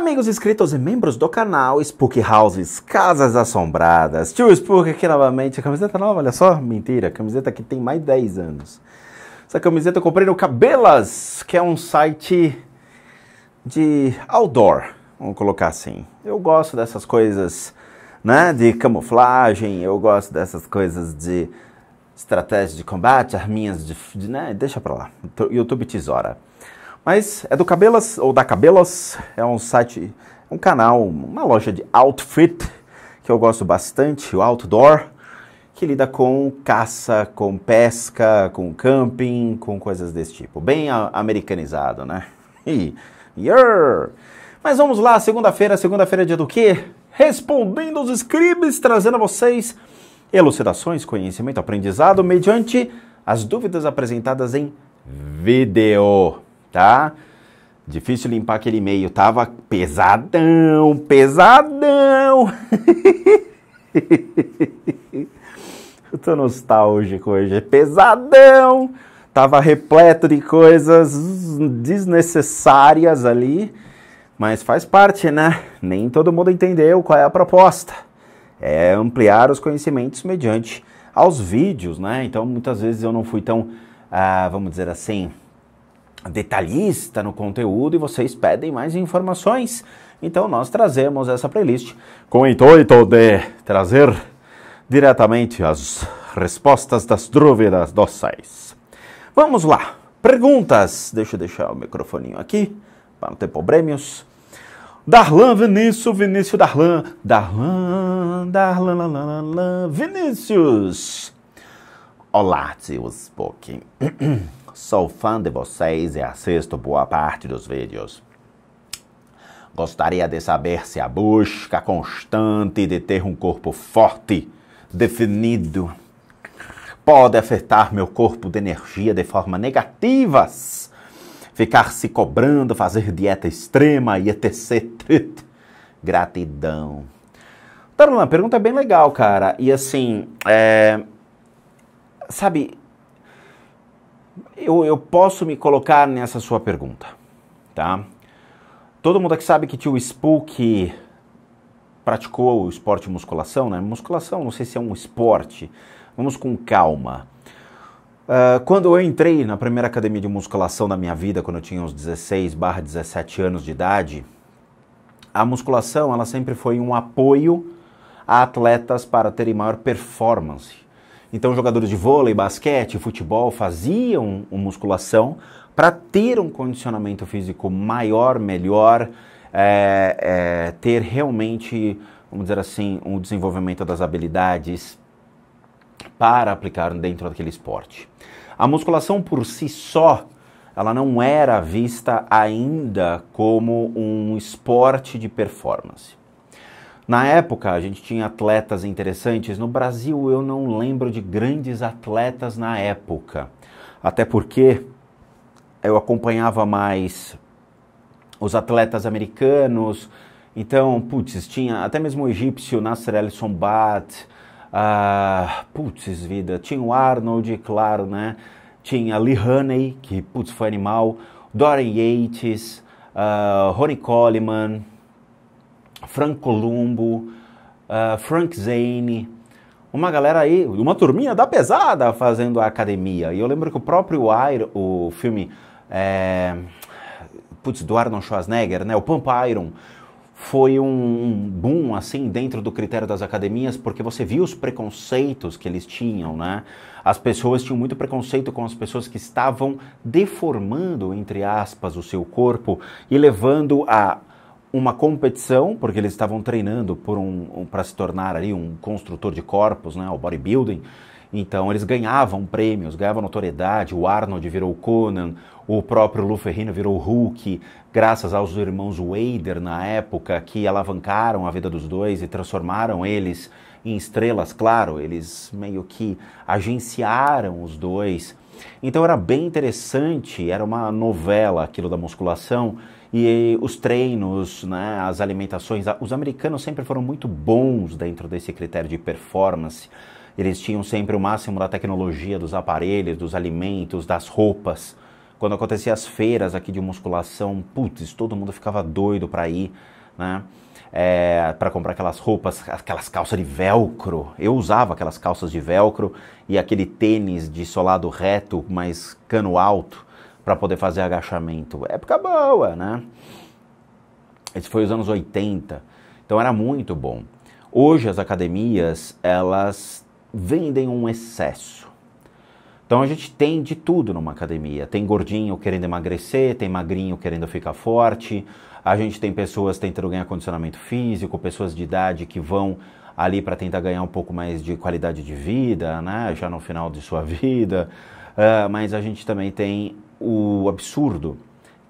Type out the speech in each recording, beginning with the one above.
Amigos inscritos e membros do canal Spook Houses, Casas Assombradas, tio Spook aqui novamente, A camiseta nova, olha só, mentira, camiseta que tem mais de 10 anos. Essa camiseta eu comprei no Cabelas, que é um site de outdoor, vamos colocar assim. Eu gosto dessas coisas, né, de camuflagem, eu gosto dessas coisas de estratégia de combate, arminhas de, de né, deixa pra lá, YouTube tesoura. Mas é do Cabelas, ou da Cabelas, é um site, um canal, uma loja de outfit que eu gosto bastante, o Outdoor, que lida com caça, com pesca, com camping, com coisas desse tipo. Bem americanizado, né? E, yeah. Mas vamos lá, segunda-feira, segunda-feira é dia do quê? Respondendo aos scribes, trazendo a vocês elucidações, conhecimento, aprendizado, mediante as dúvidas apresentadas em vídeo tá? Difícil limpar aquele e-mail, tava pesadão, pesadão. Eu tô nostálgico hoje, é pesadão. Tava repleto de coisas desnecessárias ali, mas faz parte, né? Nem todo mundo entendeu qual é a proposta. É ampliar os conhecimentos mediante aos vídeos, né? Então muitas vezes eu não fui tão, ah, vamos dizer assim, detalhista no conteúdo e vocês pedem mais informações. Então nós trazemos essa playlist com o intuito de trazer diretamente as respostas das dúvidas doçais. Vamos lá. Perguntas. Deixa eu deixar o microfoninho aqui para não ter problemas. Darlan Vinícius, Vinícius Darlan, Darlan, Darlan, Darlan, Darlan Vinícius. Olá, Tio Booking. Sou fã de vocês e assisto boa parte dos vídeos. Gostaria de saber se a busca constante de ter um corpo forte, definido, pode afetar meu corpo de energia de forma negativa? Ficar se cobrando, fazer dieta extrema e etc. Gratidão. Tarulan, pergunta bem legal, cara. E assim, é... sabe, eu, eu posso me colocar nessa sua pergunta, tá? Todo mundo aqui sabe que tio Spook praticou o esporte musculação, né? Musculação, não sei se é um esporte. Vamos com calma. Uh, quando eu entrei na primeira academia de musculação da minha vida, quando eu tinha uns 16 barra 17 anos de idade, a musculação ela sempre foi um apoio a atletas para terem maior performance então, jogadores de vôlei, basquete, futebol faziam musculação para ter um condicionamento físico maior, melhor, é, é, ter realmente, vamos dizer assim, um desenvolvimento das habilidades para aplicar dentro daquele esporte. A musculação por si só, ela não era vista ainda como um esporte de performance. Na época, a gente tinha atletas interessantes. No Brasil, eu não lembro de grandes atletas na época. Até porque eu acompanhava mais os atletas americanos. Então, putz, tinha até mesmo o egípcio Nasser El Sombat. Ah, putz, vida. Tinha o Arnold, claro, né? Tinha Lee Honey que, putz, foi animal. Dorian Yates, uh, Ronnie Coleman, Frank Columbo, uh, Frank Zane, uma galera aí, uma turminha da pesada fazendo a academia. E eu lembro que o próprio Iron, o filme é, putz, do Arnold Schwarzenegger, né, o Pump Iron, foi um boom assim dentro do critério das academias, porque você viu os preconceitos que eles tinham, né? As pessoas tinham muito preconceito com as pessoas que estavam deformando, entre aspas, o seu corpo e levando a uma competição, porque eles estavam treinando por um, um para se tornar ali um construtor de corpos, né, o bodybuilding. Então eles ganhavam prêmios, ganhavam notoriedade. O Arnold virou Conan, o próprio Lou Ferrino virou Hulk, graças aos irmãos Wader na época que alavancaram a vida dos dois e transformaram eles em estrelas. Claro, eles meio que agenciaram os dois. Então era bem interessante, era uma novela aquilo da musculação e os treinos, né, as alimentações, os americanos sempre foram muito bons dentro desse critério de performance. Eles tinham sempre o máximo da tecnologia, dos aparelhos, dos alimentos, das roupas. Quando acontecia as feiras aqui de musculação, putz, todo mundo ficava doido para ir, né? É, para comprar aquelas roupas, aquelas calças de velcro. Eu usava aquelas calças de velcro e aquele tênis de solado reto, mas cano alto para poder fazer agachamento. Época boa, né? Esse foi os anos 80. Então era muito bom. Hoje as academias, elas vendem um excesso. Então a gente tem de tudo numa academia. Tem gordinho querendo emagrecer, tem magrinho querendo ficar forte. A gente tem pessoas tentando ganhar condicionamento físico, pessoas de idade que vão ali para tentar ganhar um pouco mais de qualidade de vida, né? Já no final de sua vida. Uh, mas a gente também tem o absurdo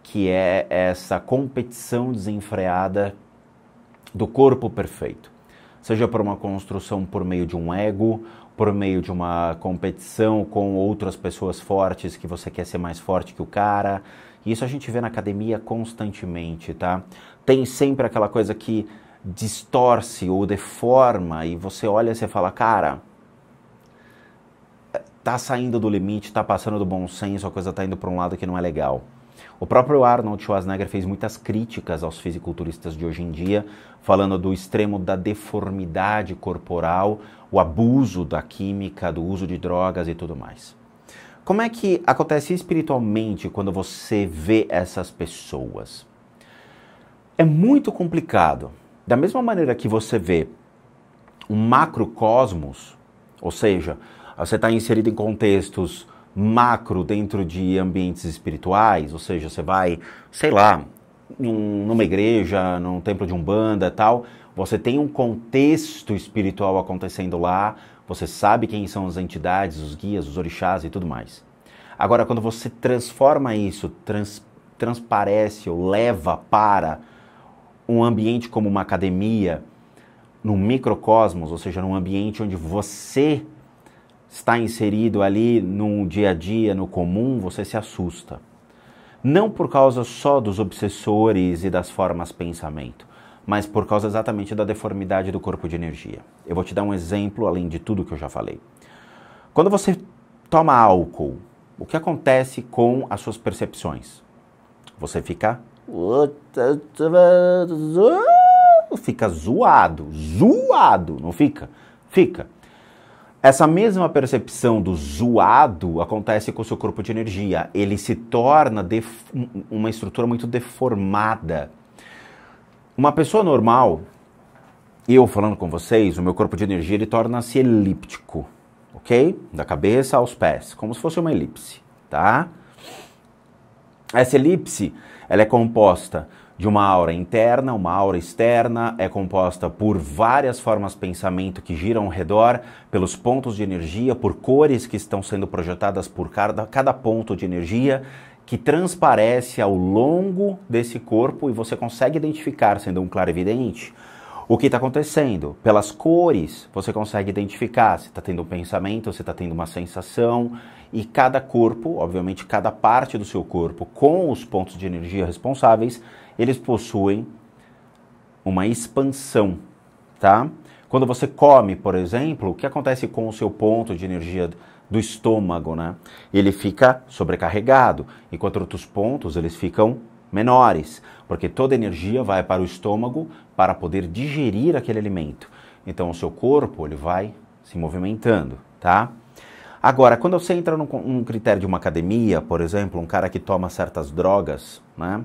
que é essa competição desenfreada do corpo perfeito. Seja por uma construção por meio de um ego, por meio de uma competição com outras pessoas fortes que você quer ser mais forte que o cara. Isso a gente vê na academia constantemente, tá? Tem sempre aquela coisa que distorce ou deforma e você olha e você fala, cara, tá saindo do limite, tá passando do bom senso, a coisa tá indo para um lado que não é legal. O próprio Arnold Schwarzenegger fez muitas críticas aos fisiculturistas de hoje em dia, falando do extremo da deformidade corporal, o abuso da química, do uso de drogas e tudo mais. Como é que acontece espiritualmente quando você vê essas pessoas? É muito complicado. Da mesma maneira que você vê um macrocosmos, ou seja, você está inserido em contextos macro dentro de ambientes espirituais, ou seja, você vai, sei lá, num, numa igreja, num templo de umbanda e tal, você tem um contexto espiritual acontecendo lá, você sabe quem são as entidades, os guias, os orixás e tudo mais. Agora, quando você transforma isso, trans, transparece ou leva para um ambiente como uma academia, num microcosmos, ou seja, num ambiente onde você está inserido ali no dia a dia, no comum, você se assusta. Não por causa só dos obsessores e das formas pensamento, mas por causa exatamente da deformidade do corpo de energia. Eu vou te dar um exemplo além de tudo que eu já falei. Quando você toma álcool, o que acontece com as suas percepções? Você fica. Fica zoado, zoado, não fica? Fica. Essa mesma percepção do zoado acontece com o seu corpo de energia. Ele se torna uma estrutura muito deformada. Uma pessoa normal, eu falando com vocês, o meu corpo de energia ele torna-se elíptico, ok? Da cabeça aos pés, como se fosse uma elipse, tá? Essa elipse, ela é composta de uma aura interna, uma aura externa, é composta por várias formas de pensamento que giram ao redor, pelos pontos de energia, por cores que estão sendo projetadas por cada, cada ponto de energia, que transparece ao longo desse corpo e você consegue identificar, sendo um claro evidente o que está acontecendo. Pelas cores, você consegue identificar se está tendo um pensamento, se está tendo uma sensação. E cada corpo, obviamente, cada parte do seu corpo, com os pontos de energia responsáveis, eles possuem uma expansão, tá? Quando você come, por exemplo, o que acontece com o seu ponto de energia do estômago, né? Ele fica sobrecarregado, enquanto outros pontos eles ficam menores, porque toda energia vai para o estômago para poder digerir aquele alimento. Então o seu corpo ele vai se movimentando, tá? Agora, quando você entra num, num critério de uma academia, por exemplo, um cara que toma certas drogas, né?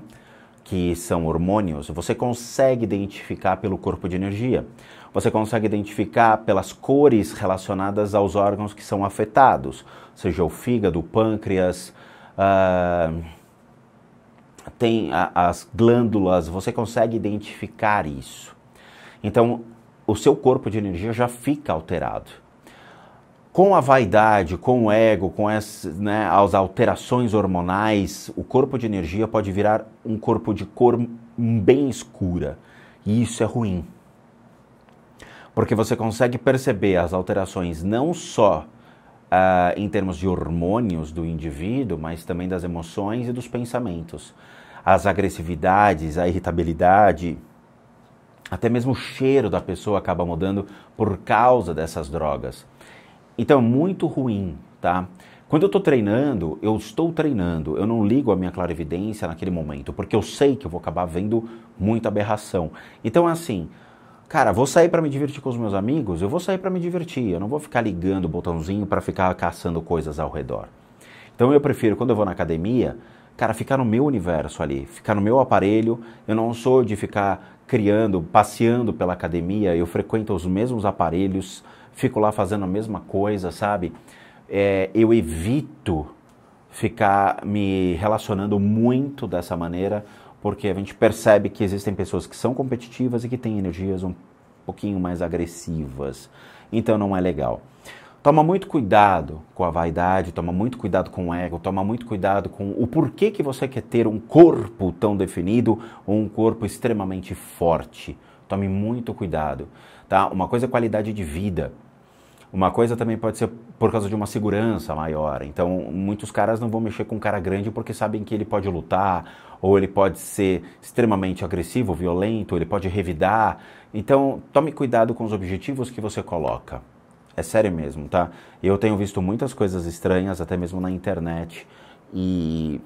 que são hormônios, você consegue identificar pelo corpo de energia. Você consegue identificar pelas cores relacionadas aos órgãos que são afetados, seja o fígado, o pâncreas, uh, tem a, as glândulas, você consegue identificar isso. Então, o seu corpo de energia já fica alterado com a vaidade, com o ego, com as, né, as alterações hormonais, o corpo de energia pode virar um corpo de cor bem escura. E isso é ruim. Porque você consegue perceber as alterações não só uh, em termos de hormônios do indivíduo, mas também das emoções e dos pensamentos. As agressividades, a irritabilidade, até mesmo o cheiro da pessoa acaba mudando por causa dessas drogas. Então é muito ruim, tá? Quando eu estou treinando, eu estou treinando, eu não ligo a minha clarividência naquele momento, porque eu sei que eu vou acabar vendo muita aberração. Então, é assim, cara, vou sair para me divertir com os meus amigos, eu vou sair para me divertir, eu não vou ficar ligando o botãozinho para ficar caçando coisas ao redor. Então, eu prefiro, quando eu vou na academia, cara, ficar no meu universo ali, ficar no meu aparelho, eu não sou de ficar criando, passeando pela academia, eu frequento os mesmos aparelhos fico lá fazendo a mesma coisa, sabe? É, eu evito ficar me relacionando muito dessa maneira, porque a gente percebe que existem pessoas que são competitivas e que têm energias um pouquinho mais agressivas. Então não é legal. Toma muito cuidado com a vaidade, toma muito cuidado com o ego, toma muito cuidado com o porquê que você quer ter um corpo tão definido ou um corpo extremamente forte. Tome muito cuidado, tá? Uma coisa é qualidade de vida. Uma coisa também pode ser por causa de uma segurança maior. Então, muitos caras não vão mexer com um cara grande porque sabem que ele pode lutar, ou ele pode ser extremamente agressivo, violento, ele pode revidar. Então, tome cuidado com os objetivos que você coloca. É sério mesmo, tá? Eu tenho visto muitas coisas estranhas, até mesmo na internet, e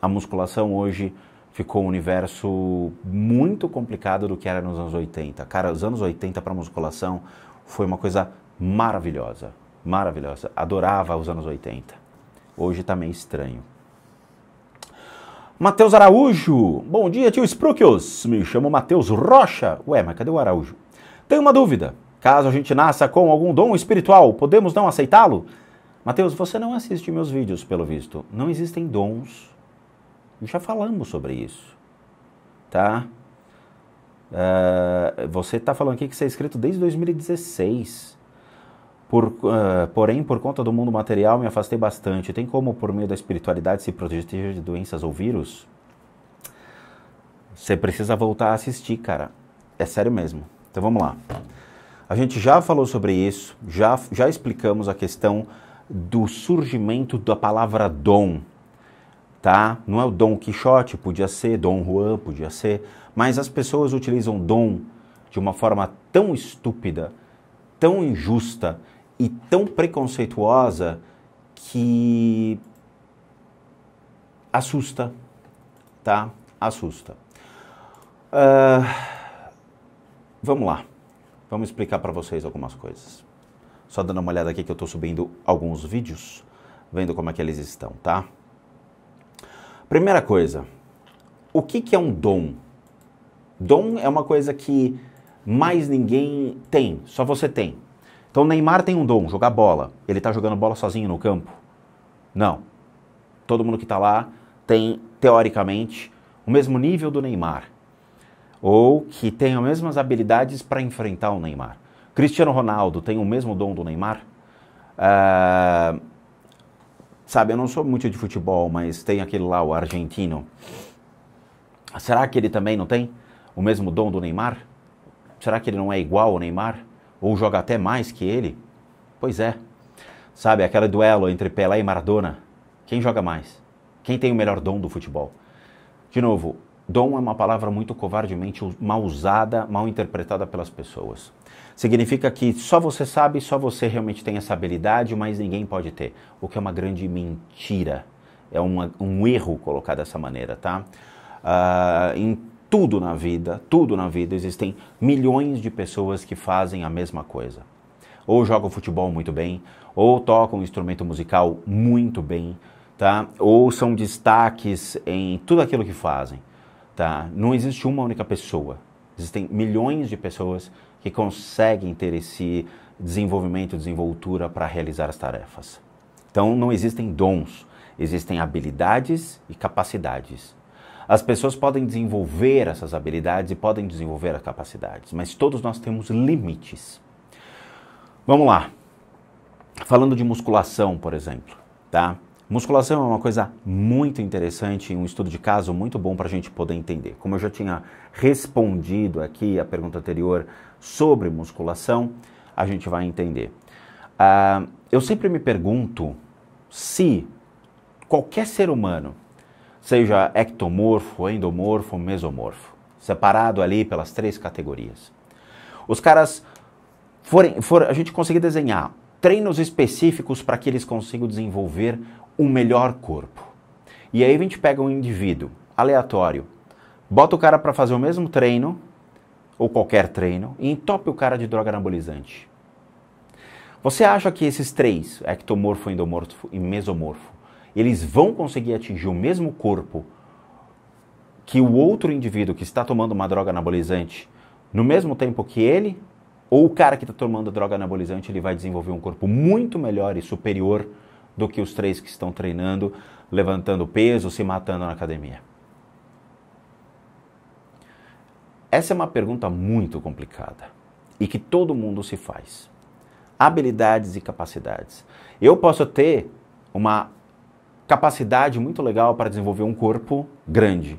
a musculação hoje ficou um universo muito complicado do que era nos anos 80. Cara, os anos 80 para musculação foi uma coisa maravilhosa, maravilhosa. Adorava os anos 80. Hoje está meio estranho. Matheus Araújo. Bom dia, tio Sprukios. Me chamo Matheus Rocha. Ué, mas cadê o Araújo? Tenho uma dúvida. Caso a gente nasça com algum dom espiritual, podemos não aceitá-lo? Mateus, você não assiste meus vídeos, pelo visto. Não existem dons. Já falamos sobre isso, tá? Uh, você está falando aqui que você é escrito desde 2016. Por, uh, porém, por conta do mundo material, me afastei bastante. Tem como, por meio da espiritualidade, se proteger de doenças ou vírus? Você precisa voltar a assistir, cara. É sério mesmo. Então vamos lá. A gente já falou sobre isso, já, já explicamos a questão do surgimento da palavra dom, tá? Não é o Dom Quixote, podia ser, Dom Juan, podia ser, mas as pessoas utilizam dom de uma forma tão estúpida, tão injusta e tão preconceituosa que assusta, tá? Assusta. Uh, vamos lá, vamos explicar para vocês algumas coisas. Só dando uma olhada aqui que eu estou subindo alguns vídeos, vendo como é que eles estão, tá? Primeira coisa, o que, que é um dom? Dom é uma coisa que mais ninguém tem, só você tem. Então o Neymar tem um dom, jogar bola. Ele está jogando bola sozinho no campo? Não. Todo mundo que está lá tem, teoricamente, o mesmo nível do Neymar. Ou que tem as mesmas habilidades para enfrentar o Neymar. Cristiano Ronaldo tem o mesmo dom do Neymar? Uh, sabe, eu não sou muito de futebol, mas tem aquele lá, o argentino. Será que ele também não tem o mesmo dom do Neymar? Será que ele não é igual ao Neymar? ou joga até mais que ele? Pois é. Sabe, aquele duelo entre Pelé e Maradona? Quem joga mais? Quem tem o melhor dom do futebol? De novo, dom é uma palavra muito covardemente mal usada, mal interpretada pelas pessoas. Significa que só você sabe, só você realmente tem essa habilidade, mas ninguém pode ter. O que é uma grande mentira. É uma, um erro colocar dessa maneira, tá? Uh, tudo na vida, tudo na vida, existem milhões de pessoas que fazem a mesma coisa. Ou jogam futebol muito bem, ou tocam um instrumento musical muito bem, tá? Ou são destaques em tudo aquilo que fazem, tá? Não existe uma única pessoa. Existem milhões de pessoas que conseguem ter esse desenvolvimento, desenvoltura para realizar as tarefas. Então não existem dons, existem habilidades e capacidades. As pessoas podem desenvolver essas habilidades e podem desenvolver as capacidades, mas todos nós temos limites. Vamos lá. Falando de musculação, por exemplo, tá? Musculação é uma coisa muito interessante, um estudo de caso muito bom para a gente poder entender. Como eu já tinha respondido aqui a pergunta anterior sobre musculação, a gente vai entender. Uh, eu sempre me pergunto se qualquer ser humano seja ectomorfo, endomorfo, mesomorfo, separado ali pelas três categorias. Os caras forem, for, a gente conseguir desenhar treinos específicos para que eles consigam desenvolver um melhor corpo. E aí a gente pega um indivíduo aleatório, bota o cara para fazer o mesmo treino ou qualquer treino e entope o cara de droga anabolizante. Você acha que esses três, ectomorfo, endomorfo e mesomorfo, eles vão conseguir atingir o mesmo corpo que o outro indivíduo que está tomando uma droga anabolizante no mesmo tempo que ele, ou o cara que está tomando droga anabolizante, ele vai desenvolver um corpo muito melhor e superior do que os três que estão treinando, levantando peso, se matando na academia? Essa é uma pergunta muito complicada e que todo mundo se faz. Habilidades e capacidades. Eu posso ter uma capacidade muito legal para desenvolver um corpo grande.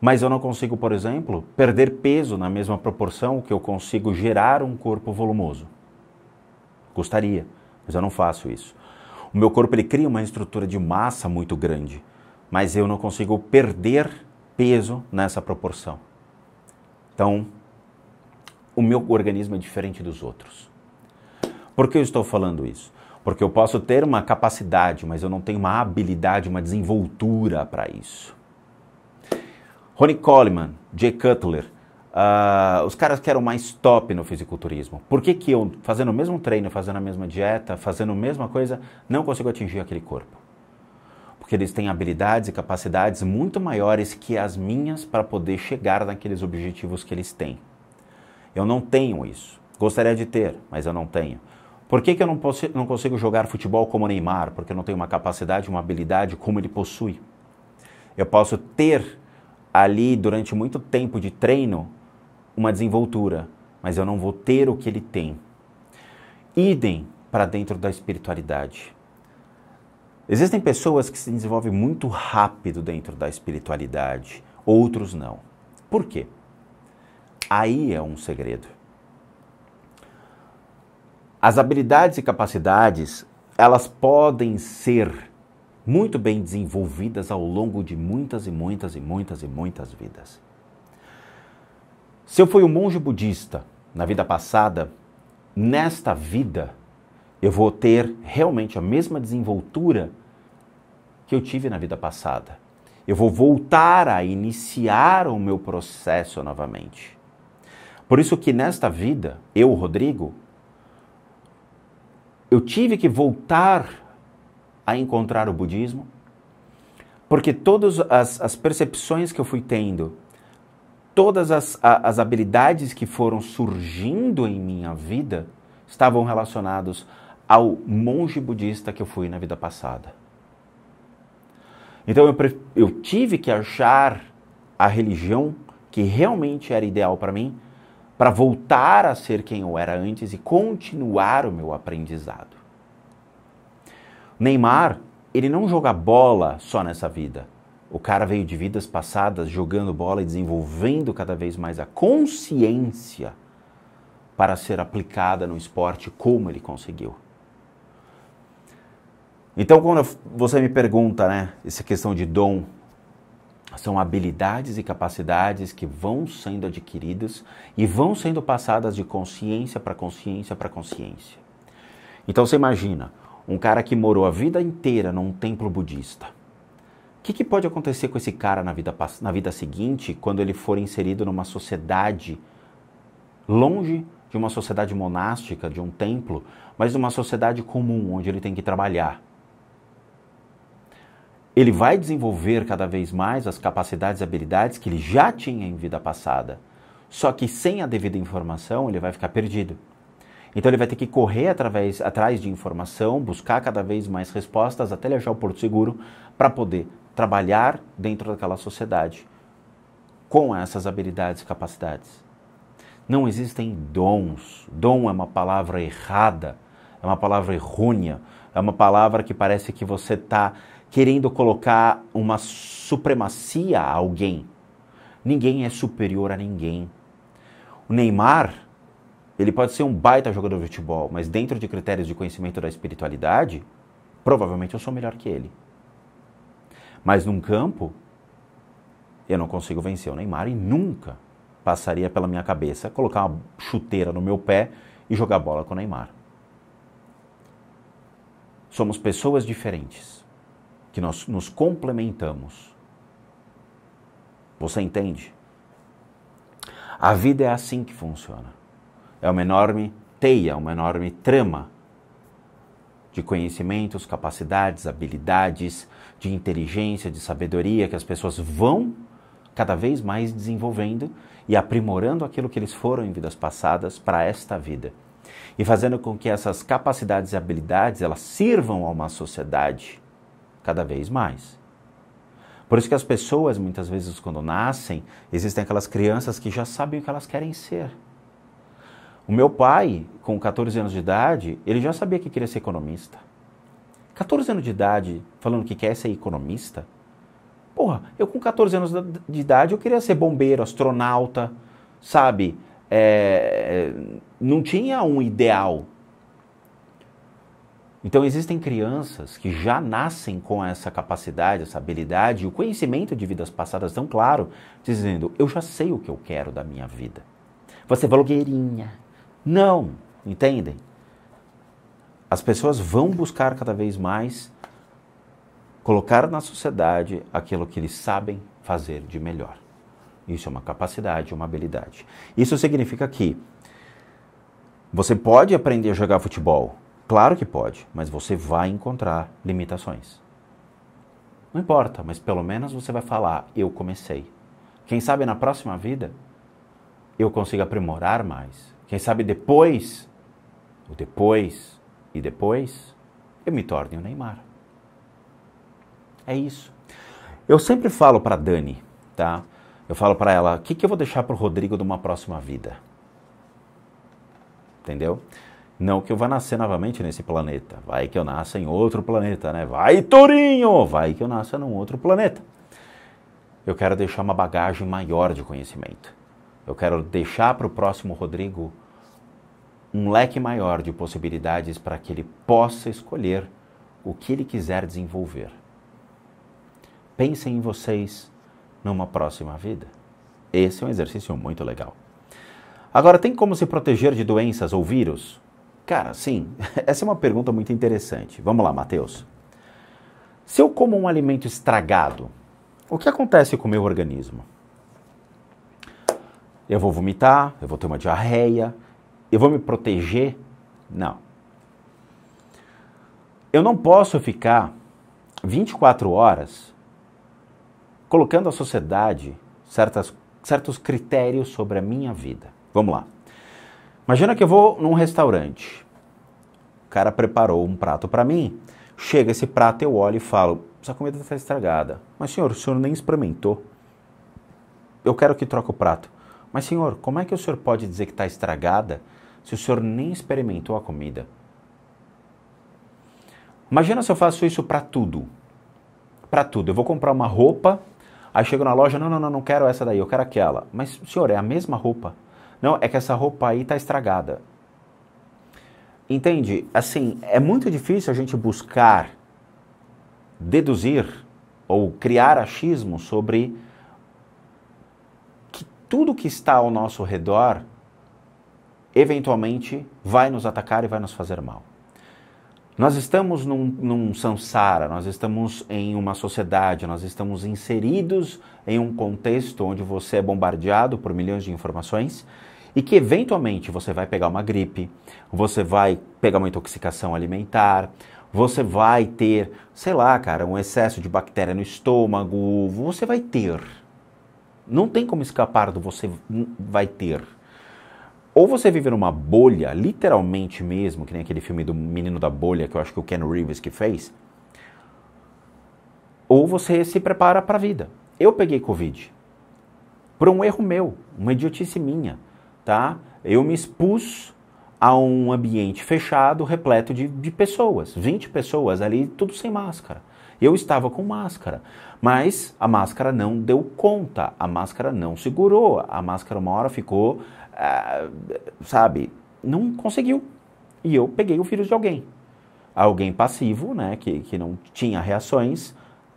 Mas eu não consigo, por exemplo, perder peso na mesma proporção que eu consigo gerar um corpo volumoso. Gostaria, mas eu não faço isso. O meu corpo ele cria uma estrutura de massa muito grande, mas eu não consigo perder peso nessa proporção. Então, o meu organismo é diferente dos outros. Por que eu estou falando isso? Porque eu posso ter uma capacidade, mas eu não tenho uma habilidade, uma desenvoltura para isso. Ronnie Coleman, Jay Cutler, uh, os caras que eram mais top no fisiculturismo. Por que, que eu, fazendo o mesmo treino, fazendo a mesma dieta, fazendo a mesma coisa, não consigo atingir aquele corpo? Porque eles têm habilidades e capacidades muito maiores que as minhas para poder chegar naqueles objetivos que eles têm. Eu não tenho isso. Gostaria de ter, mas eu não tenho. Por que, que eu não, posso, não consigo jogar futebol como Neymar? Porque eu não tenho uma capacidade, uma habilidade como ele possui. Eu posso ter ali, durante muito tempo de treino, uma desenvoltura, mas eu não vou ter o que ele tem. Idem para dentro da espiritualidade. Existem pessoas que se desenvolvem muito rápido dentro da espiritualidade, outros não. Por quê? Aí é um segredo. As habilidades e capacidades, elas podem ser muito bem desenvolvidas ao longo de muitas e muitas e muitas e muitas vidas. Se eu fui um monge budista na vida passada, nesta vida eu vou ter realmente a mesma desenvoltura que eu tive na vida passada. Eu vou voltar a iniciar o meu processo novamente. Por isso que nesta vida, eu, Rodrigo, eu tive que voltar a encontrar o budismo, porque todas as, as percepções que eu fui tendo, todas as, as habilidades que foram surgindo em minha vida estavam relacionados ao monge budista que eu fui na vida passada. Então eu, eu tive que achar a religião que realmente era ideal para mim para voltar a ser quem eu era antes e continuar o meu aprendizado. Neymar, ele não joga bola só nessa vida. O cara veio de vidas passadas jogando bola e desenvolvendo cada vez mais a consciência para ser aplicada no esporte como ele conseguiu. Então, quando você me pergunta, né, essa questão de dom são habilidades e capacidades que vão sendo adquiridas e vão sendo passadas de consciência para consciência para consciência. Então você imagina, um cara que morou a vida inteira num templo budista. O que, que, pode acontecer com esse cara na vida, na vida seguinte quando ele for inserido numa sociedade longe de uma sociedade monástica, de um templo, mas numa sociedade comum onde ele tem que trabalhar? ele vai desenvolver cada vez mais as capacidades e habilidades que ele já tinha em vida passada. Só que sem a devida informação, ele vai ficar perdido. Então ele vai ter que correr através, atrás de informação, buscar cada vez mais respostas até ele achar o porto seguro para poder trabalhar dentro daquela sociedade com essas habilidades e capacidades. Não existem dons. Dom é uma palavra errada, é uma palavra errônea, é uma palavra que parece que você está querendo colocar uma supremacia a alguém. Ninguém é superior a ninguém. O Neymar, ele pode ser um baita jogador de futebol, mas dentro de critérios de conhecimento da espiritualidade, provavelmente eu sou melhor que ele. Mas num campo, eu não consigo vencer o Neymar e nunca passaria pela minha cabeça colocar uma chuteira no meu pé e jogar bola com o Neymar. Somos pessoas diferentes que nós nos complementamos. Você entende? A vida é assim que funciona. É uma enorme teia, uma enorme trama de conhecimentos, capacidades, habilidades, de inteligência, de sabedoria que as pessoas vão cada vez mais desenvolvendo e aprimorando aquilo que eles foram em vidas passadas para esta vida. E fazendo com que essas capacidades e habilidades elas sirvam a uma sociedade cada vez mais. Por isso que as pessoas, muitas vezes, quando nascem, existem aquelas crianças que já sabem o que elas querem ser. O meu pai, com 14 anos de idade, ele já sabia que queria ser economista. 14 anos de idade, falando que quer ser economista? Porra, eu com 14 anos de idade, eu queria ser bombeiro, astronauta, sabe? É, não tinha um ideal então, existem crianças que já nascem com essa capacidade, essa habilidade, o conhecimento de vidas passadas tão claro, dizendo: Eu já sei o que eu quero da minha vida. Você é blogueirinha. Não, entendem? As pessoas vão buscar cada vez mais colocar na sociedade aquilo que eles sabem fazer de melhor. Isso é uma capacidade, uma habilidade. Isso significa que você pode aprender a jogar futebol, Claro que pode, mas você vai encontrar limitações. Não importa, mas pelo menos você vai falar: eu comecei. Quem sabe na próxima vida eu consiga aprimorar mais. Quem sabe depois, o depois e depois, eu me torne o Neymar. É isso. Eu sempre falo para Dani, tá? Eu falo para ela: o que, que eu vou deixar para o Rodrigo de uma próxima vida? Entendeu? Não que eu vá nascer novamente nesse planeta. Vai que eu nasça em outro planeta, né? Vai, Torinho! Vai que eu nasça num outro planeta. Eu quero deixar uma bagagem maior de conhecimento. Eu quero deixar para o próximo Rodrigo um leque maior de possibilidades para que ele possa escolher o que ele quiser desenvolver. Pensem em vocês numa próxima vida. Esse é um exercício muito legal. Agora, tem como se proteger de doenças ou vírus? Cara, sim, essa é uma pergunta muito interessante. Vamos lá, Matheus. Se eu como um alimento estragado, o que acontece com o meu organismo? Eu vou vomitar, eu vou ter uma diarreia, eu vou me proteger? Não. Eu não posso ficar 24 horas colocando à sociedade certas, certos critérios sobre a minha vida. Vamos lá. Imagina que eu vou num restaurante. O cara preparou um prato para mim. Chega esse prato, eu olho e falo: essa comida está estragada. Mas senhor, o senhor nem experimentou. Eu quero que troque o prato. Mas senhor, como é que o senhor pode dizer que está estragada se o senhor nem experimentou a comida? Imagina se eu faço isso para tudo. Para tudo. Eu vou comprar uma roupa, aí chego na loja, não, não, não, não quero essa daí, eu quero aquela. Mas senhor, é a mesma roupa. Não, é que essa roupa aí tá estragada. Entende? Assim, é muito difícil a gente buscar deduzir ou criar achismo sobre que tudo que está ao nosso redor eventualmente vai nos atacar e vai nos fazer mal. Nós estamos num, num samsara, nós estamos em uma sociedade, nós estamos inseridos em um contexto onde você é bombardeado por milhões de informações e que eventualmente você vai pegar uma gripe, você vai pegar uma intoxicação alimentar, você vai ter, sei lá, cara, um excesso de bactéria no estômago, você vai ter. Não tem como escapar do você vai ter. Ou você vive numa bolha, literalmente mesmo, que nem aquele filme do Menino da Bolha, que eu acho que o Ken Reeves que fez, ou você se prepara para a vida. Eu peguei Covid por um erro meu, uma idiotice minha tá? Eu me expus a um ambiente fechado, repleto de, de pessoas, 20 pessoas ali, tudo sem máscara. Eu estava com máscara, mas a máscara não deu conta, a máscara não segurou, a máscara uma hora ficou, ah, sabe, não conseguiu. E eu peguei o vírus de alguém. Alguém passivo, né, que, que não tinha reações,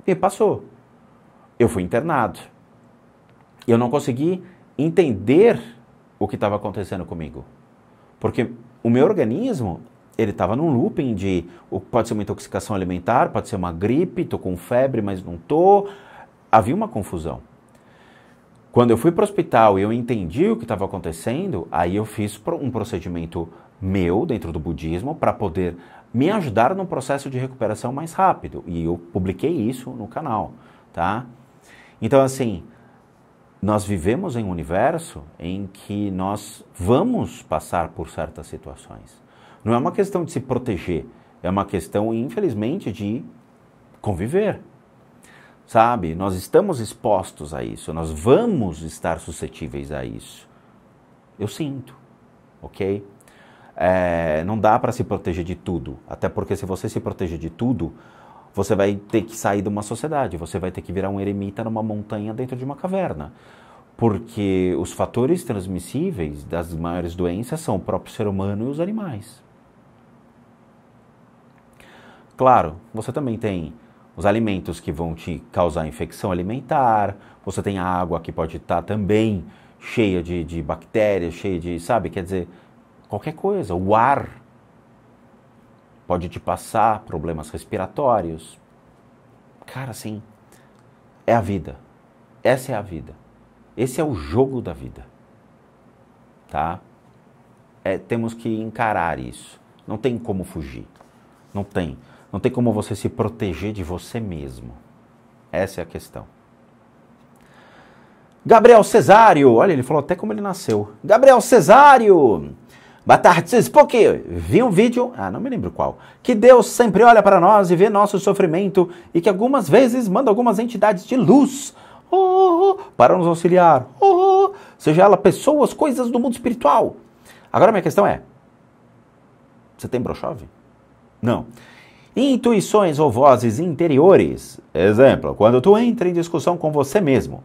e passou. Eu fui internado. Eu não consegui entender o que estava acontecendo comigo. Porque o meu organismo, ele estava num looping de pode ser uma intoxicação alimentar, pode ser uma gripe, estou com febre, mas não estou. Havia uma confusão. Quando eu fui para o hospital e eu entendi o que estava acontecendo, aí eu fiz um procedimento meu dentro do budismo para poder me ajudar no processo de recuperação mais rápido. E eu publiquei isso no canal, tá? Então, assim, nós vivemos em um universo em que nós vamos passar por certas situações. Não é uma questão de se proteger, é uma questão, infelizmente, de conviver. Sabe? Nós estamos expostos a isso, nós vamos estar suscetíveis a isso. Eu sinto, ok? É, não dá para se proteger de tudo, até porque se você se proteger de tudo, você vai ter que sair de uma sociedade, você vai ter que virar um eremita numa montanha dentro de uma caverna. Porque os fatores transmissíveis das maiores doenças são o próprio ser humano e os animais. Claro, você também tem os alimentos que vão te causar infecção alimentar, você tem a água que pode estar tá também cheia de, de bactérias, cheia de, sabe, quer dizer, qualquer coisa. O ar pode te passar problemas respiratórios. Cara, assim, é a vida. Essa é a vida. Esse é o jogo da vida. Tá? É, temos que encarar isso. Não tem como fugir. Não tem. Não tem como você se proteger de você mesmo. Essa é a questão. Gabriel Cesário, olha, ele falou até como ele nasceu. Gabriel Cesário, Boa tarde, porque Vi um vídeo, ah, não me lembro qual, que Deus sempre olha para nós e vê nosso sofrimento e que algumas vezes manda algumas entidades de luz oh, oh, oh para nos auxiliar, oh, oh, seja ela pessoas, coisas do mundo espiritual. Agora minha questão é, você tem brochove? Não. Intuições ou vozes interiores. Exemplo, quando tu entra em discussão com você mesmo,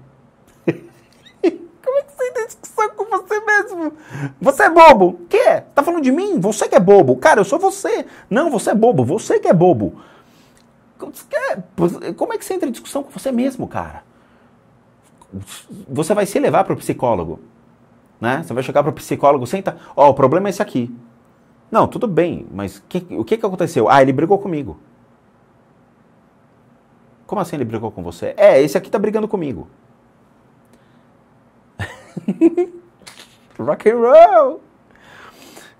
com você mesmo. Você é bobo. Que é? Tá falando de mim? Você que é bobo. Cara, eu sou você. Não, você é bobo. Você que é bobo. É- como é que você entra em discussão com você mesmo, cara? Você vai se levar para o psicólogo. Né? Você vai chegar para o psicólogo, senta. Ó, oh, o problema é esse aqui. Não, tudo bem, mas que, o que, que aconteceu? Ah, ele brigou comigo. Como assim ele brigou com você? É, esse aqui tá brigando comigo. Rock and roll!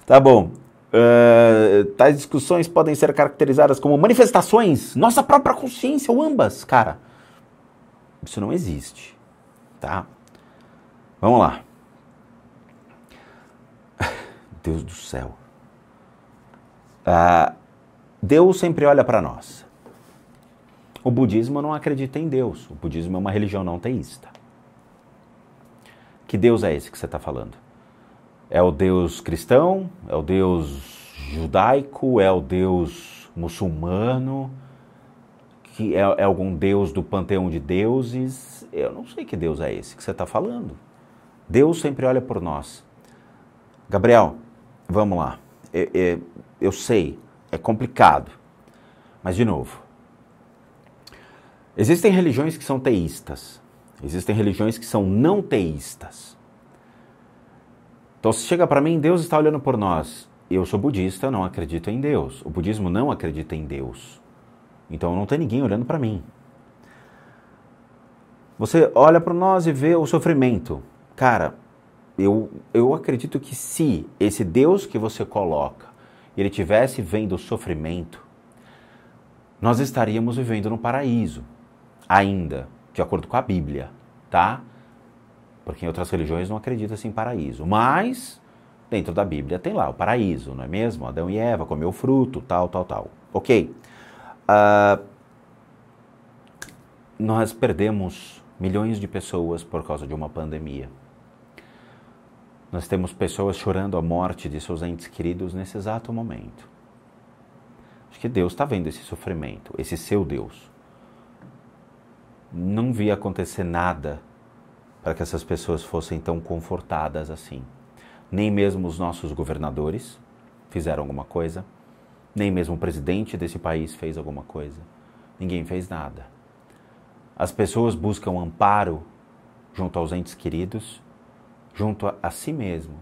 Tá bom. Uh, tais discussões podem ser caracterizadas como manifestações, nossa própria consciência ou ambas, cara. Isso não existe, tá? Vamos lá. Deus do céu. Uh, Deus sempre olha para nós. O budismo não acredita em Deus. O budismo é uma religião não teísta. Que Deus é esse que você está falando? É o Deus cristão? É o Deus judaico? É o Deus muçulmano? Que é, é algum Deus do panteão de deuses? Eu não sei que Deus é esse que você está falando. Deus sempre olha por nós. Gabriel, vamos lá. Eu, é, eu, é, eu sei, é complicado. Mas, de novo, existem religiões que são teístas. Existem religiões que são não teístas. Então, se chega para mim, Deus está olhando por nós. Eu sou budista, não acredito em Deus. O budismo não acredita em Deus. Então, não tem ninguém olhando para mim. Você olha para nós e vê o sofrimento. Cara, eu, eu acredito que se esse Deus que você coloca, ele tivesse vendo o sofrimento, nós estaríamos vivendo no paraíso ainda de acordo com a Bíblia, tá? Porque em outras religiões não acredita assim em paraíso, mas dentro da Bíblia tem lá o paraíso, não é mesmo? Adão e Eva comeu o fruto, tal, tal, tal. Ok. Uh, nós perdemos milhões de pessoas por causa de uma pandemia. Nós temos pessoas chorando a morte de seus entes queridos nesse exato momento. Acho que Deus está vendo esse sofrimento, esse seu Deus não via acontecer nada para que essas pessoas fossem tão confortadas assim. Nem mesmo os nossos governadores fizeram alguma coisa, nem mesmo o presidente desse país fez alguma coisa. Ninguém fez nada. As pessoas buscam amparo junto aos entes queridos, junto a, a si mesmo,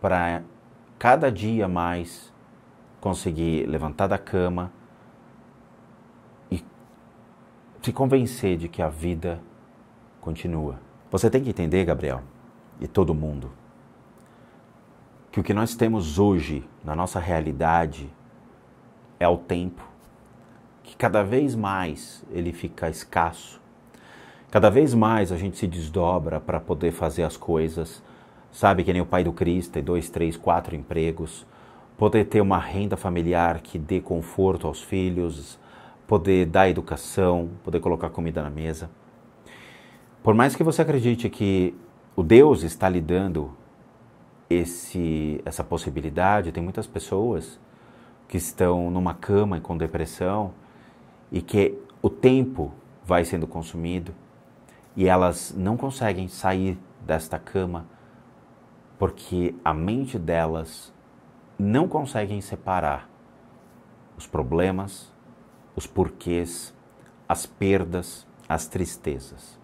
para cada dia mais conseguir levantar da cama se convencer de que a vida continua. Você tem que entender, Gabriel, e todo mundo, que o que nós temos hoje na nossa realidade é o tempo, que cada vez mais ele fica escasso. Cada vez mais a gente se desdobra para poder fazer as coisas, sabe? Que nem o pai do Cristo, tem dois, três, quatro empregos, poder ter uma renda familiar que dê conforto aos filhos, poder dar educação, poder colocar comida na mesa. Por mais que você acredite que o Deus está lhe dando esse, essa possibilidade, tem muitas pessoas que estão numa cama e com depressão e que o tempo vai sendo consumido e elas não conseguem sair desta cama porque a mente delas não conseguem separar os problemas os porquês, as perdas, as tristezas.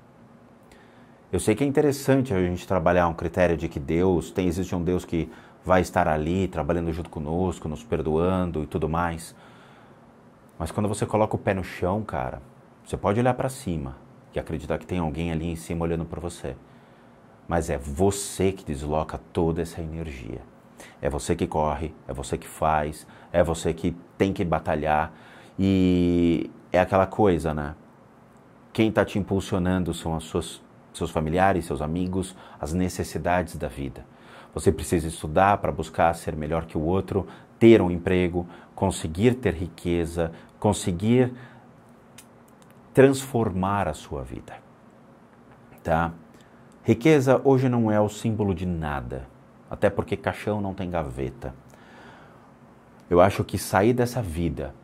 Eu sei que é interessante a gente trabalhar um critério de que Deus, tem, existe um Deus que vai estar ali trabalhando junto conosco, nos perdoando e tudo mais. Mas quando você coloca o pé no chão, cara, você pode olhar para cima e acreditar que tem alguém ali em cima olhando para você. Mas é você que desloca toda essa energia. É você que corre, é você que faz, é você que tem que batalhar, e é aquela coisa, né? Quem está te impulsionando são as suas, seus familiares, seus amigos, as necessidades da vida. Você precisa estudar para buscar ser melhor que o outro, ter um emprego, conseguir ter riqueza, conseguir transformar a sua vida. Tá? Riqueza hoje não é o símbolo de nada, até porque caixão não tem gaveta. Eu acho que sair dessa vida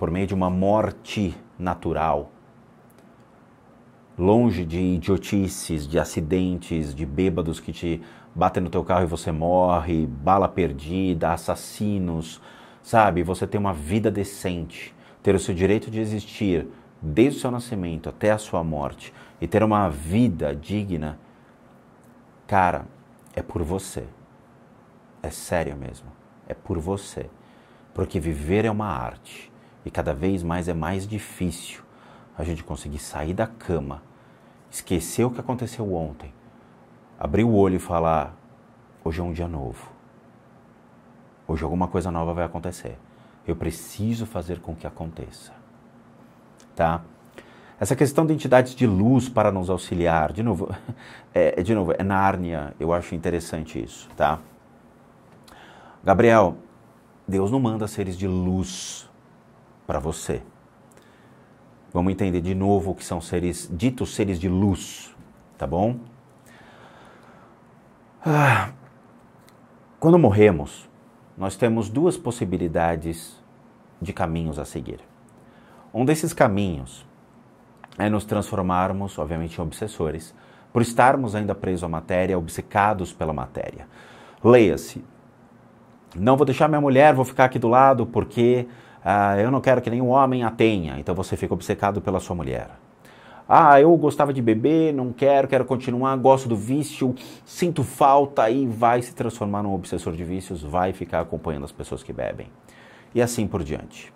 por meio de uma morte natural, longe de idiotices, de acidentes, de bêbados que te batem no teu carro e você morre, bala perdida, assassinos, sabe? Você tem uma vida decente, ter o seu direito de existir desde o seu nascimento até a sua morte e ter uma vida digna, cara, é por você. É sério mesmo. É por você. Porque viver é uma arte. E cada vez mais é mais difícil a gente conseguir sair da cama, esquecer o que aconteceu ontem, abrir o olho e falar: hoje é um dia novo. Hoje alguma coisa nova vai acontecer. Eu preciso fazer com que aconteça. Tá? Essa questão de entidades de luz para nos auxiliar, de novo, é, de novo, é Nárnia, eu acho interessante isso, tá? Gabriel, Deus não manda seres de luz para você. Vamos entender de novo o que são seres ditos seres de luz, tá bom? Ah, quando morremos, nós temos duas possibilidades de caminhos a seguir. Um desses caminhos é nos transformarmos, obviamente, em obsessores, por estarmos ainda presos à matéria, obcecados pela matéria. Leia-se. Não vou deixar minha mulher, vou ficar aqui do lado porque ah, eu não quero que nenhum homem a tenha, então você fica obcecado pela sua mulher. Ah, eu gostava de beber, não quero, quero continuar, gosto do vício, sinto falta e vai se transformar num obsessor de vícios, vai ficar acompanhando as pessoas que bebem. E assim por diante.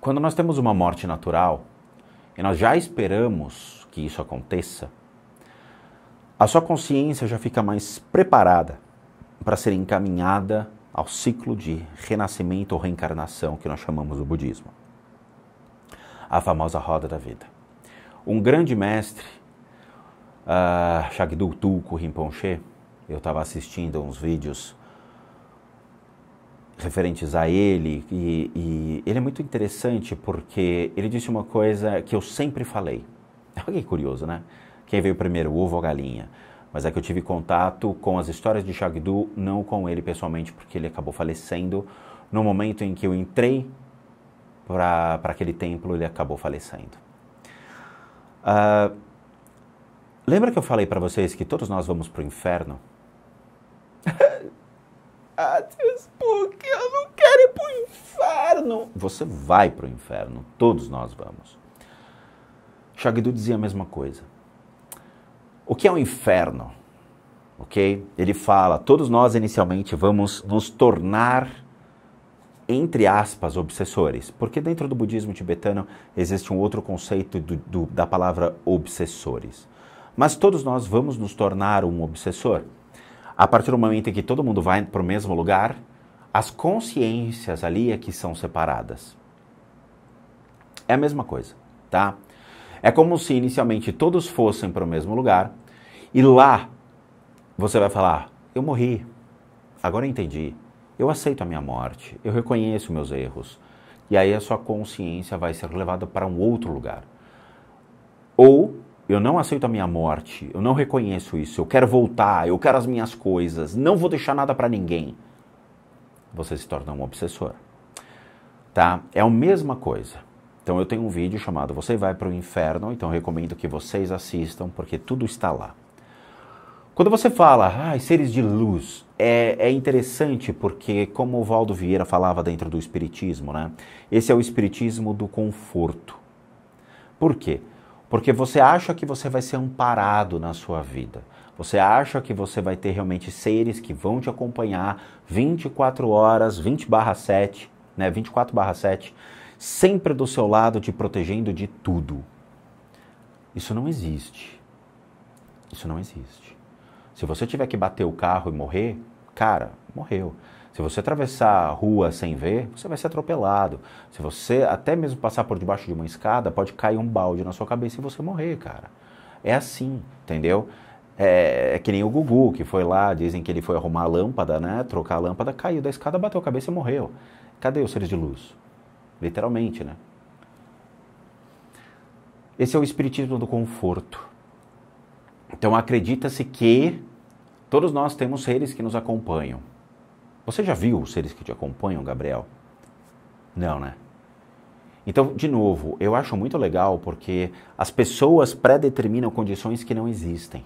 Quando nós temos uma morte natural e nós já esperamos que isso aconteça, a sua consciência já fica mais preparada para ser encaminhada ao ciclo de renascimento ou reencarnação que nós chamamos do budismo. A famosa roda da vida. Um grande mestre, uh, Tulku Rinpoche, eu estava assistindo uns vídeos referentes a ele e, e, ele é muito interessante porque ele disse uma coisa que eu sempre falei. Olha que curioso, né? Quem veio primeiro, o ovo ou a galinha? mas é que eu tive contato com as histórias de Shagdu, não com ele pessoalmente, porque ele acabou falecendo. No momento em que eu entrei para aquele templo, ele acabou falecendo. Uh, lembra que eu falei para vocês que todos nós vamos para o inferno? ah, Deus, por que eu não quero ir para o inferno? Você vai para o inferno, todos nós vamos. Shagdu dizia a mesma coisa. O que é o inferno? Ok? Ele fala: todos nós inicialmente vamos nos tornar entre aspas, obsessores, porque dentro do budismo tibetano existe um outro conceito do, do, da palavra obsessores. Mas todos nós vamos nos tornar um obsessor. A partir do momento em que todo mundo vai para o mesmo lugar, as consciências ali é que são separadas. É a mesma coisa, tá? É como se inicialmente todos fossem para o mesmo lugar e lá você vai falar: Eu morri, agora entendi, eu aceito a minha morte, eu reconheço meus erros. E aí a sua consciência vai ser levada para um outro lugar. Ou eu não aceito a minha morte, eu não reconheço isso, eu quero voltar, eu quero as minhas coisas, não vou deixar nada para ninguém. Você se torna um obsessor. Tá? É a mesma coisa. Então eu tenho um vídeo chamado Você vai para o inferno, então recomendo que vocês assistam porque tudo está lá. Quando você fala, ai, ah, seres de luz, é, é, interessante porque, como o Valdo Vieira falava dentro do Espiritismo, né? Esse é o Espiritismo do conforto. Por quê? Porque você acha que você vai ser amparado na sua vida. Você acha que você vai ter realmente seres que vão te acompanhar 24 horas, 20 barra 7, né? 24 barra 7, sempre do seu lado, te protegendo de tudo. Isso não existe. Isso não existe. Se você tiver que bater o carro e morrer, cara, morreu. Se você atravessar a rua sem ver, você vai ser atropelado. Se você até mesmo passar por debaixo de uma escada, pode cair um balde na sua cabeça e você morrer, cara. É assim, entendeu? É, é, que nem o Gugu, que foi lá, dizem que ele foi arrumar a lâmpada, né? Trocar a lâmpada, caiu da escada, bateu a cabeça e morreu. Cadê os seres de luz? literalmente, né? Esse é o espiritismo do conforto. Então acredita-se que todos nós temos seres que nos acompanham. Você já viu os seres que te acompanham, Gabriel? Não, né? Então, de novo, eu acho muito legal porque as pessoas predeterminam condições que não existem.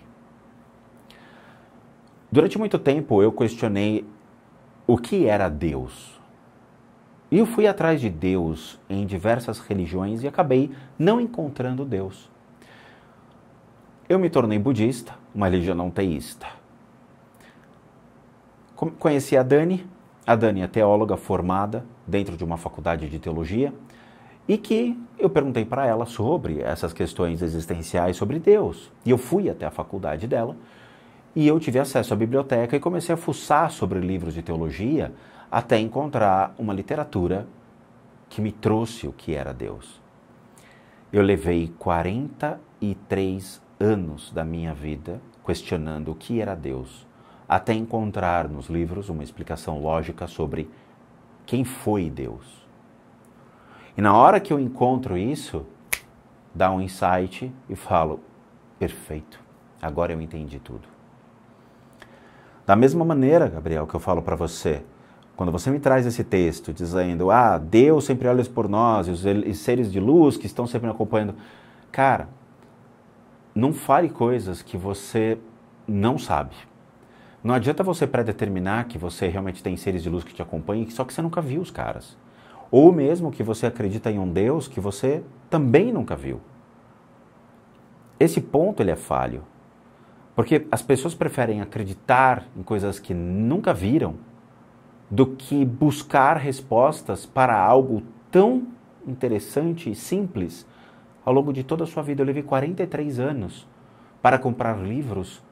Durante muito tempo eu questionei o que era Deus. E eu fui atrás de Deus em diversas religiões e acabei não encontrando Deus. Eu me tornei budista, uma religião não teísta. Conheci a Dani. A Dani é teóloga formada dentro de uma faculdade de teologia e que eu perguntei para ela sobre essas questões existenciais sobre Deus. E eu fui até a faculdade dela e eu tive acesso à biblioteca e comecei a fuçar sobre livros de teologia até encontrar uma literatura que me trouxe o que era Deus. Eu levei 43 anos da minha vida questionando o que era Deus, até encontrar nos livros uma explicação lógica sobre quem foi Deus. E na hora que eu encontro isso, dá um insight e falo: perfeito, agora eu entendi tudo. Da mesma maneira, Gabriel, que eu falo para você, quando você me traz esse texto dizendo, ah, Deus sempre olha por nós e os seres de luz que estão sempre me acompanhando. Cara, não fale coisas que você não sabe. Não adianta você pré-determinar que você realmente tem seres de luz que te acompanham, só que você nunca viu os caras. Ou mesmo que você acredita em um Deus que você também nunca viu. Esse ponto ele é falho. Porque as pessoas preferem acreditar em coisas que nunca viram do que buscar respostas para algo tão interessante e simples. Ao longo de toda a sua vida, eu levei 43 anos para comprar livros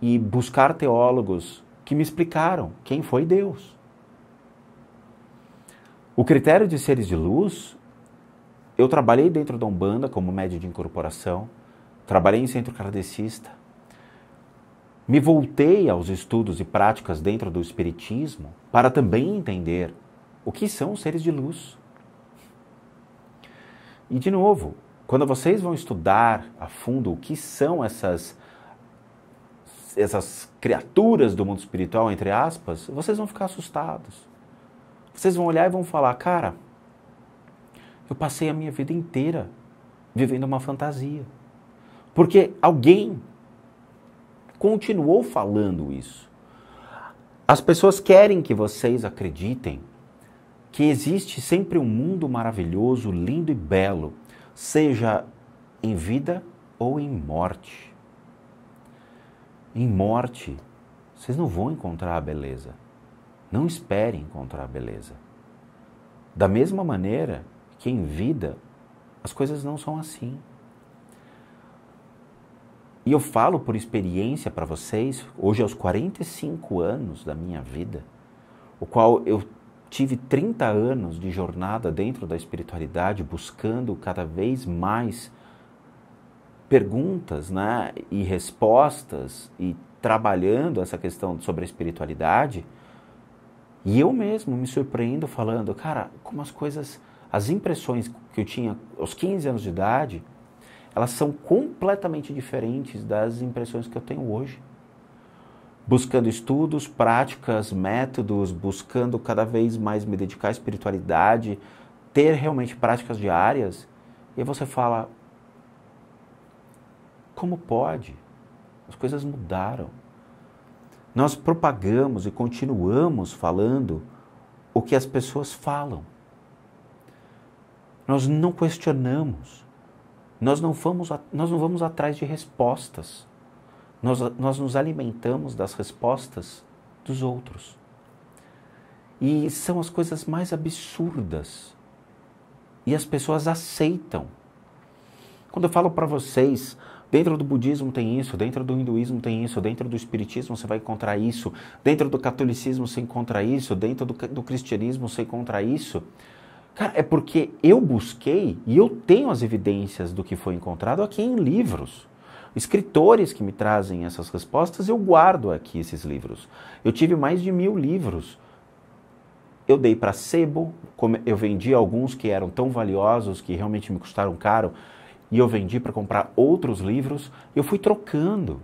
e buscar teólogos que me explicaram quem foi Deus. O critério de seres de luz, eu trabalhei dentro da Umbanda como médio de incorporação, trabalhei em centro kardecista, me voltei aos estudos e práticas dentro do Espiritismo para também entender o que são os seres de luz. E, de novo, quando vocês vão estudar a fundo o que são essas, essas criaturas do mundo espiritual, entre aspas, vocês vão ficar assustados. Vocês vão olhar e vão falar: cara, eu passei a minha vida inteira vivendo uma fantasia. Porque alguém continuou falando isso. As pessoas querem que vocês acreditem que existe sempre um mundo maravilhoso, lindo e belo, seja em vida ou em morte. Em morte, vocês não vão encontrar a beleza. Não esperem encontrar a beleza. Da mesma maneira que em vida, as coisas não são assim. E eu falo por experiência para vocês, hoje aos 45 anos da minha vida, o qual eu tive 30 anos de jornada dentro da espiritualidade, buscando cada vez mais perguntas né, e respostas e trabalhando essa questão sobre a espiritualidade. E eu mesmo me surpreendo falando, cara, como as coisas, as impressões que eu tinha aos 15 anos de idade, elas são completamente diferentes das impressões que eu tenho hoje. Buscando estudos, práticas, métodos, buscando cada vez mais me dedicar à espiritualidade, ter realmente práticas diárias, e você fala: como pode? As coisas mudaram. Nós propagamos e continuamos falando o que as pessoas falam. Nós não questionamos. Nós não vamos, nós não vamos atrás de respostas. Nós, nós nos alimentamos das respostas dos outros. E são as coisas mais absurdas. E as pessoas aceitam. Quando eu falo para vocês, dentro do budismo tem isso, dentro do hinduísmo tem isso, dentro do espiritismo você vai encontrar isso, dentro do catolicismo você encontra isso, dentro do, do cristianismo você encontra isso. Cara, é porque eu busquei e eu tenho as evidências do que foi encontrado aqui em livros. Escritores que me trazem essas respostas, eu guardo aqui esses livros. Eu tive mais de mil livros. Eu dei para sebo, eu vendi alguns que eram tão valiosos que realmente me custaram caro, e eu vendi para comprar outros livros. Eu fui trocando.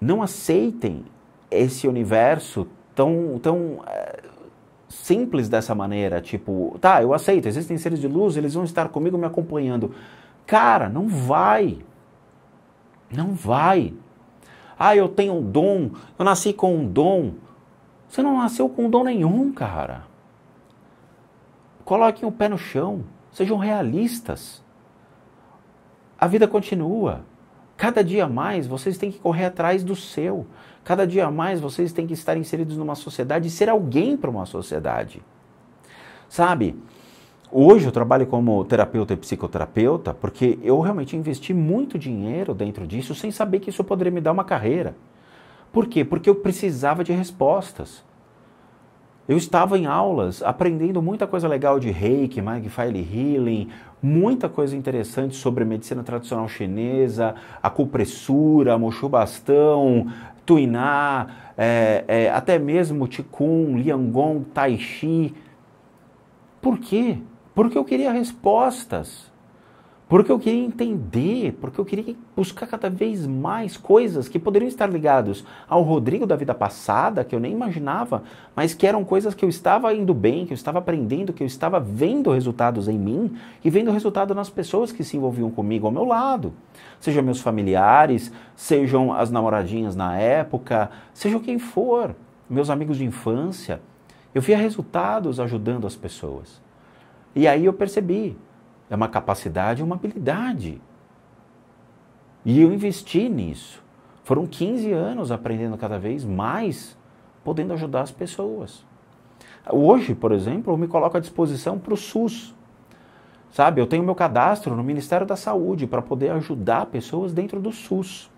Não aceitem esse universo tão, tão eh, simples dessa maneira, tipo, tá, eu aceito, existem seres de luz, eles vão estar comigo me acompanhando. Cara, não vai. Não vai. Ah, eu tenho um dom, eu nasci com um dom. Você não nasceu com dom nenhum, cara. Coloquem o pé no chão, sejam realistas. A vida continua. Cada dia mais vocês têm que correr atrás do seu. Cada dia mais vocês têm que estar inseridos numa sociedade e ser alguém para uma sociedade. Sabe? Hoje eu trabalho como terapeuta e psicoterapeuta porque eu realmente investi muito dinheiro dentro disso sem saber que isso poderia me dar uma carreira. Por quê? Porque eu precisava de respostas. Eu estava em aulas aprendendo muita coisa legal de reiki, mindfulness healing, muita coisa interessante sobre medicina tradicional chinesa, acupressura, mochubastão, Tuiná, é, é, até mesmo Ticum, Liangong, Tai Chi. Por quê? Porque eu queria respostas. Porque eu queria entender, porque eu queria buscar cada vez mais coisas que poderiam estar ligados ao Rodrigo da vida passada, que eu nem imaginava, mas que eram coisas que eu estava indo bem, que eu estava aprendendo, que eu estava vendo resultados em mim e vendo resultado nas pessoas que se envolviam comigo ao meu lado. Sejam meus familiares, sejam as namoradinhas na época, seja quem for, meus amigos de infância. Eu via resultados ajudando as pessoas. E aí eu percebi, é uma capacidade, é uma habilidade. E eu investi nisso. Foram 15 anos aprendendo cada vez mais, podendo ajudar as pessoas. Hoje, por exemplo, eu me coloco à disposição para o SUS. Sabe, eu tenho meu cadastro no Ministério da Saúde para poder ajudar pessoas dentro do SUS.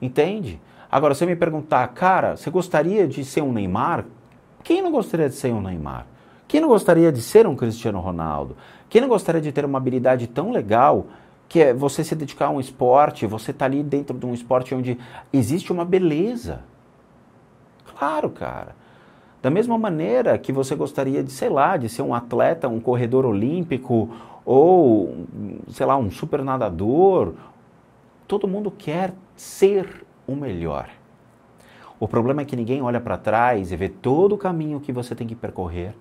Entende? Agora, se você me perguntar, cara, você gostaria de ser um Neymar? Quem não gostaria de ser um Neymar? Quem não gostaria de ser um Cristiano Ronaldo? Quem não gostaria de ter uma habilidade tão legal que é você se dedicar a um esporte, você tá ali dentro de um esporte onde existe uma beleza? Claro, cara. Da mesma maneira que você gostaria de, sei lá, de ser um atleta, um corredor olímpico ou, sei lá, um super nadador, todo mundo quer ser o melhor. O problema é que ninguém olha para trás e vê todo o caminho que você tem que percorrer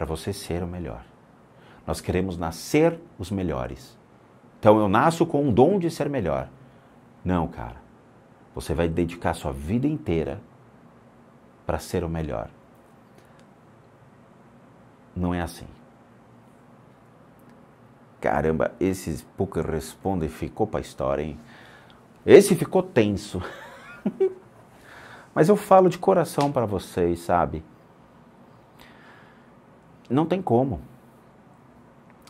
para você ser o melhor. Nós queremos nascer os melhores. Então eu nasço com um dom de ser melhor. Não, cara. Você vai dedicar sua vida inteira para ser o melhor. Não é assim. Caramba, esses pouco respondem ficou para história, hein? Esse ficou tenso. Mas eu falo de coração para vocês, sabe? Não tem como.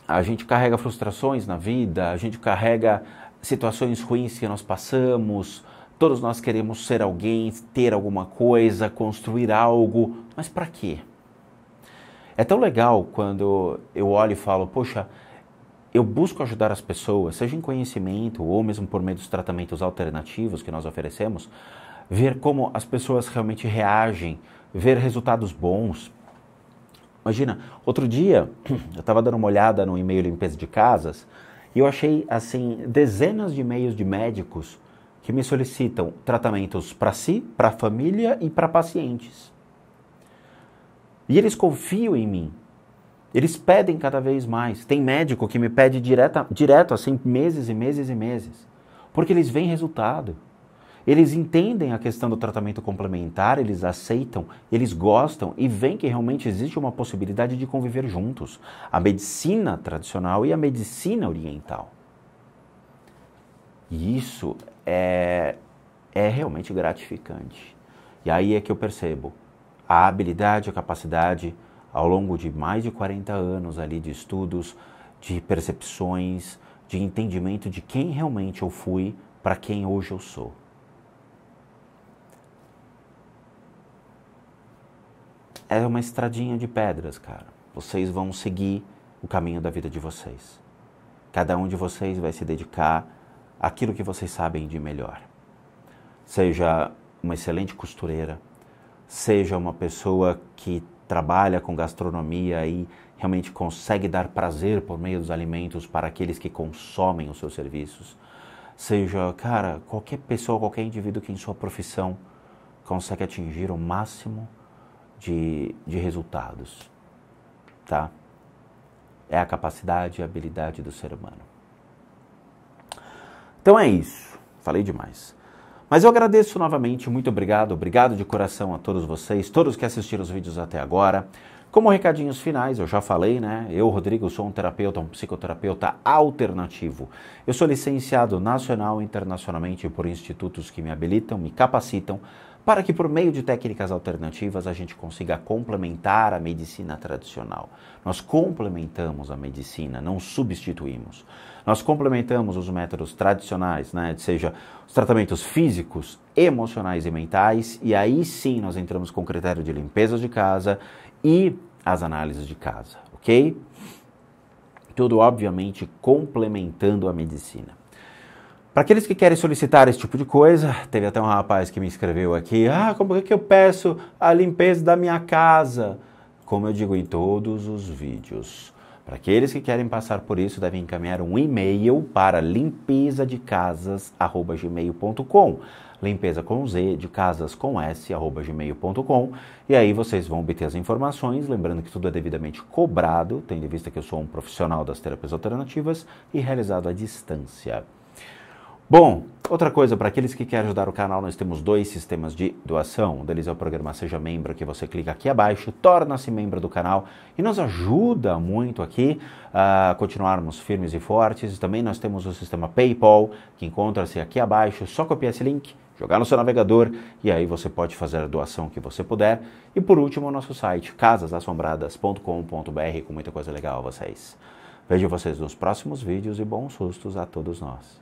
A gente carrega frustrações na vida, a gente carrega situações ruins que nós passamos. Todos nós queremos ser alguém, ter alguma coisa, construir algo, mas para quê? É tão legal quando eu olho e falo, poxa, eu busco ajudar as pessoas, seja em conhecimento ou mesmo por meio dos tratamentos alternativos que nós oferecemos, ver como as pessoas realmente reagem, ver resultados bons, Imagina, outro dia eu estava dando uma olhada no e-mail limpeza de casas e eu achei assim dezenas de e-mails de médicos que me solicitam tratamentos para si, para a família e para pacientes. E eles confiam em mim. Eles pedem cada vez mais. Tem médico que me pede direta, direto, assim, meses e meses e meses. Porque eles veem resultado. Eles entendem a questão do tratamento complementar, eles aceitam, eles gostam e veem que realmente existe uma possibilidade de conviver juntos, a medicina tradicional e a medicina oriental. E isso é, é realmente gratificante. E aí é que eu percebo a habilidade, a capacidade, ao longo de mais de 40 anos ali de estudos, de percepções, de entendimento de quem realmente eu fui para quem hoje eu sou. é uma estradinha de pedras, cara. Vocês vão seguir o caminho da vida de vocês. Cada um de vocês vai se dedicar àquilo que vocês sabem de melhor. Seja uma excelente costureira, seja uma pessoa que trabalha com gastronomia e realmente consegue dar prazer por meio dos alimentos para aqueles que consomem os seus serviços. Seja, cara, qualquer pessoa, qualquer indivíduo que em sua profissão consegue atingir o máximo de, de resultados, tá? É a capacidade e habilidade do ser humano. Então é isso. Falei demais. Mas eu agradeço novamente, muito obrigado, obrigado de coração a todos vocês, todos que assistiram os vídeos até agora. Como recadinhos finais, eu já falei, né? Eu, Rodrigo, sou um terapeuta, um psicoterapeuta alternativo. Eu sou licenciado nacional e internacionalmente por institutos que me habilitam, me capacitam para que por meio de técnicas alternativas a gente consiga complementar a medicina tradicional. Nós complementamos a medicina, não substituímos. Nós complementamos os métodos tradicionais, né, seja os tratamentos físicos, emocionais e mentais, e aí sim nós entramos com o critério de limpeza de casa e as análises de casa, ok? Tudo obviamente complementando a medicina. Para aqueles que querem solicitar esse tipo de coisa, teve até um rapaz que me escreveu aqui: ah, como é que eu peço a limpeza da minha casa? Como eu digo em todos os vídeos. Para aqueles que querem passar por isso, devem encaminhar um e-mail para limpeza de casas@gmail.com. Limpeza com Z, de casas com S, arroba gmail.com. E aí vocês vão obter as informações. Lembrando que tudo é devidamente cobrado, tendo em vista que eu sou um profissional das terapias alternativas e realizado à distância. Bom, outra coisa, para aqueles que querem ajudar o canal, nós temos dois sistemas de doação. Um deles é o programa Seja Membro, que você clica aqui abaixo, torna-se membro do canal e nos ajuda muito aqui a continuarmos firmes e fortes. Também nós temos o sistema PayPal, que encontra-se aqui abaixo, só copiar esse link jogar no seu navegador e aí você pode fazer a doação que você puder. E por último, o nosso site casasassombradas.com.br com muita coisa legal a vocês. Vejo vocês nos próximos vídeos e bons sustos a todos nós.